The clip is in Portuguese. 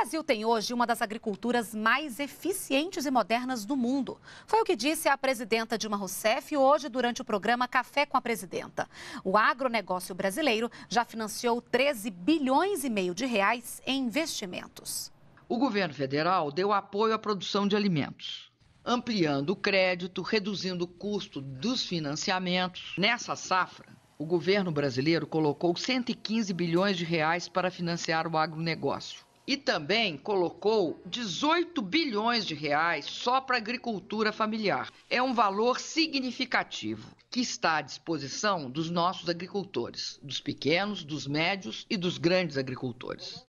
Brasil tem hoje uma das agriculturas mais eficientes e modernas do mundo. Foi o que disse a presidenta Dilma Rousseff hoje durante o programa Café com a Presidenta. O agronegócio brasileiro já financiou 13 bilhões e meio de reais em investimentos. O governo federal deu apoio à produção de alimentos, ampliando o crédito, reduzindo o custo dos financiamentos. Nessa safra, o governo brasileiro colocou 115 bilhões de reais para financiar o agronegócio e também colocou 18 bilhões de reais só para a agricultura familiar. É um valor significativo que está à disposição dos nossos agricultores, dos pequenos, dos médios e dos grandes agricultores.